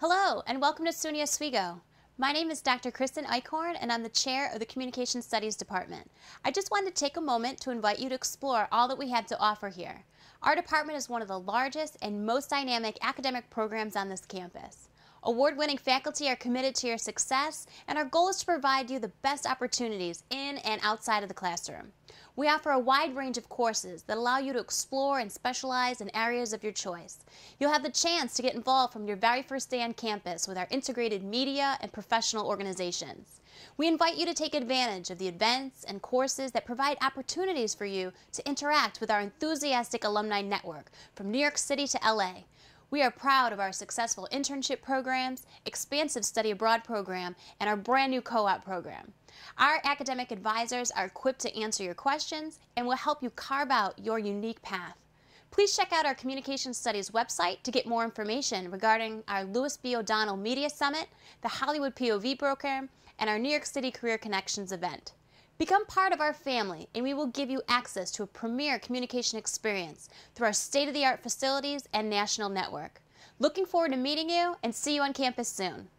Hello, and welcome to SUNY Oswego. My name is Dr. Kristen Eichhorn, and I'm the chair of the Communication Studies Department. I just wanted to take a moment to invite you to explore all that we have to offer here. Our department is one of the largest and most dynamic academic programs on this campus. Award winning faculty are committed to your success, and our goal is to provide you the best opportunities in and outside of the classroom. We offer a wide range of courses that allow you to explore and specialize in areas of your choice. You'll have the chance to get involved from your very first day on campus with our integrated media and professional organizations. We invite you to take advantage of the events and courses that provide opportunities for you to interact with our enthusiastic alumni network from New York City to LA. We are proud of our successful internship programs, expansive study abroad program, and our brand new co op program. Our academic advisors are equipped to answer your questions and will help you carve out your unique path. Please check out our Communication Studies website to get more information regarding our Lewis B. O'Donnell Media Summit, the Hollywood POV program, and our New York City Career Connections event. Become part of our family, and we will give you access to a premier communication experience through our state of the art facilities and national network. Looking forward to meeting you and see you on campus soon.